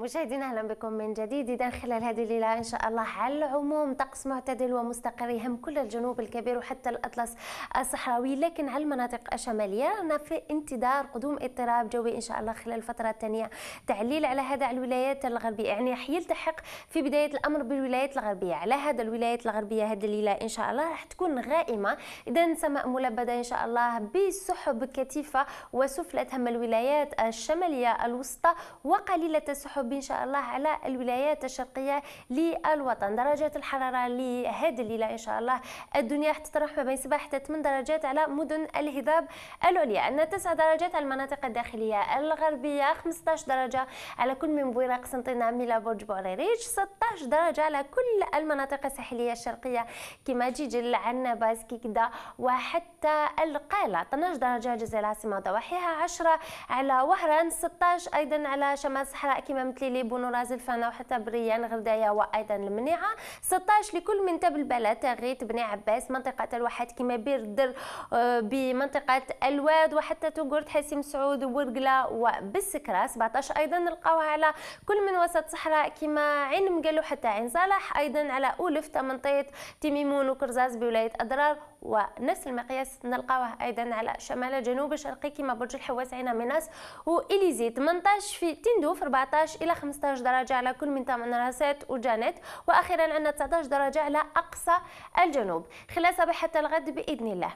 مشاهدينا اهلا بكم من جديد اذا خلال هذه الليله ان شاء الله على العموم طقس معتدل ومستقر يهم كل الجنوب الكبير وحتى الاطلس الصحراوي لكن على المناطق الشماليه رانا في انتظار قدوم اضطراب جوي ان شاء الله خلال الفتره الثانيه تعليل على هذا على الولايات الغربيه يعني يلتحق في بدايه الامر بالولايات الغربيه على هذا الولايات الغربيه هذه الليله ان شاء الله راح تكون غائمه اذا سماء ملبده ان شاء الله بسحب كثيفه وسفلى تهم الولايات الشماليه الوسطى وقليله السحب به ان شاء الله على الولايات الشرقيه للوطن درجات الحراره لهذه الليله ان شاء الله الدنيا حتطرح ما بين 7 حتى 8 درجات على مدن الهضاب العليا عندنا 9 درجات على المناطق الداخليه الغربيه 15 درجه على كل من بويره قسنطينه ميلا برج بوريريج 16 درجه على كل المناطق الساحليه الشرقيه كما جيجل عناباس كيكدا وحتى القاله 12 درجه جزيره العاصمه وضواحيها 10 على وهران 16 ايضا على شمال الصحراء كما مثل قلت لي بونوراز الفانا وحتى بريان غردايه وايضا المنيعه 16 لكل من تبلبلة غيت بني عباس منطقه الواحات كما بير الدر آه، بمنطقه الواد وحتى توغورت حسيم سعود ورقله وبالسكره 17 ايضا نلقاوها على كل من وسط صحراء كما عين مقال وحتى عين صالح ايضا على اولف تمنطيط تيميمون وكرزاز بولايه اضرار ونفس المقياس نلقاوه ايضا على شمال جنوب الشرقي كما برج الحواس عين مناس واليزي 18 في تندوف 14 الى إلى 15 درجة على كل من من راسات وجانت وأخيرا عندنا 19 درجة على أقصى الجنوب خلال صباح حتى الغد بإذن الله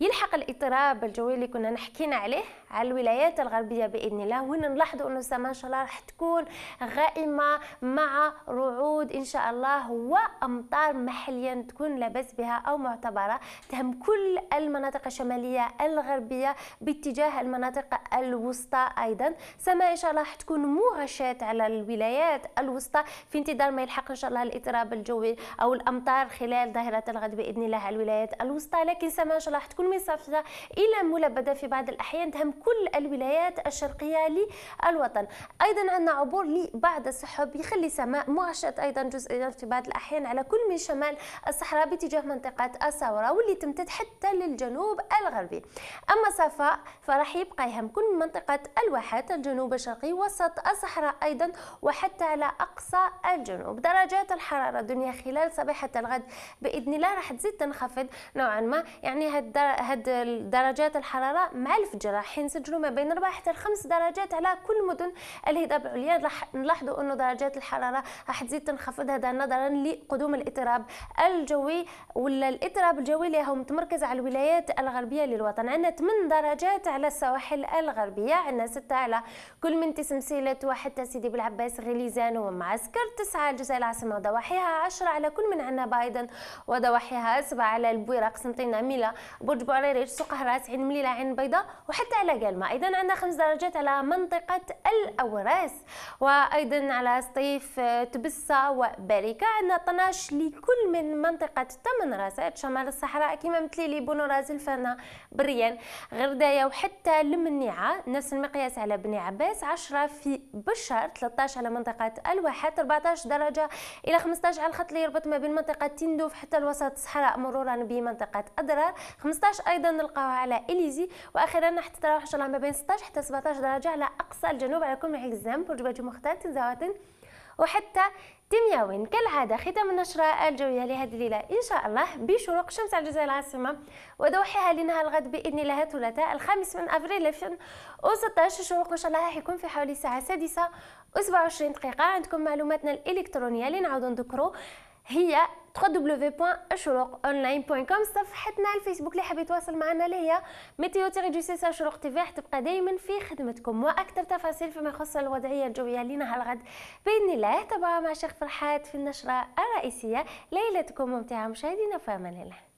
يلحق الاضطراب الجوي اللي كنا نحكينا عليه على الولايات الغربيه باذن الله وهنا نلاحظوا انه السماء ان شاء الله راح تكون غائمه مع رعود ان شاء الله وامطار محليا تكون لاباس بها او معتبره تهم كل المناطق الشماليه الغربيه باتجاه المناطق الوسطى ايضا سماء ان شاء الله تكون مغشاه على الولايات الوسطى في انتظار ما يلحق ان شاء الله الاضطراب الجوي او الامطار خلال ظاهره الغد باذن الله على الولايات الوسطى لكن سماء ان شاء الله تكون تكون مصافية إلى ملبدة في بعض الأحيان تهم كل الولايات الشرقية للوطن أيضا عندنا عبور لبعض السحب يخلي سماء معشط أيضا جزئيا في بعض الأحيان على كل من شمال الصحراء باتجاه منطقة الصورة واللي تمتد حتى للجنوب الغربي أما صفاء فراح يبقى يهم كل من منطقة الواحات الجنوب الشرقي وسط الصحراء أيضا وحتى على أقصى الجنوب درجات الحرارة الدنيا خلال صباحه الغد بإذن الله راح تزيد تنخفض نوعا ما يعني هاد هاد درجات الحراره مع الفجر راح نسجلوا ما بين 4 حتى 5 درجات على كل مدن الهضاب العليا راح نلاحظوا انه درجات الحراره راح تزيد تنخفض هذا نظرا لقدوم الاضطراب الجوي ولا الاضطراب الجوي اللي هو متمركز على الولايات الغربيه للوطن عندنا 8 درجات على السواحل الغربيه عندنا 6 على كل من تسمسيلات وحتى سيدي بالعباس غليزان ومعسكر 9 الجزائر العاصمه وضواحيها 10 على كل من عندنا بايدن وضواحيها 7 على البويره سنتينا ميلا برج وجبوا على ريش سوق هرات عين مليلة عين بيضاء وحتى على قلمة أيضا عندنا خمس درجات على منطقة الأوراس وأيضا على سطيف آه، تبسة وباريكا عندنا 12 لكل من منطقة تمن راسات شمال الصحراء كما مثلي لي بونوراز الفنا بريان غردايا وحتى المنيعة نفس المقياس على بني عباس 10 في بشر 13 على منطقة الواحات 14 درجة إلى 15 على الخط اللي يربط ما بين منطقة تندوف حتى الوسط الصحراء مرورا بمنطقة أدرار 15 16 ايضا نلقاوها على اليزي واخيرا راح تتراوح ان شاء الله ما بين 16 حتى 17 درجه على اقصى الجنوب على كل محيط الزنب وجبال مختلف زواوات وحتى تيمياوين كالعادة ختام النشرة الجوية لهذه الليلة إن شاء الله بشروق شمس الجزائر العاصمة ودوحها لنهار الغد بإذن الله الثلاثاء الخامس من افريل 2016 الشروق إن شاء الله راح يكون في حوالي الساعة السادسة و27 دقيقة عندكم معلوماتنا الإلكترونية اللي نعاودو نذكرو هي www.ashroqonline.com صفحتنا الفيسبوك اللي حاب يتواصل معنا اللي هي ميتيو تيغي شروق تيفي تبقى دائما في خدمتكم واكثر تفاصيل فيما يخص الوضعيه الجويه لنهار الغد باذن الله تابعوا مع شيخ فرحات في النشره الرئيسيه ليلتكم ممتعه مشاهدينا فامان الله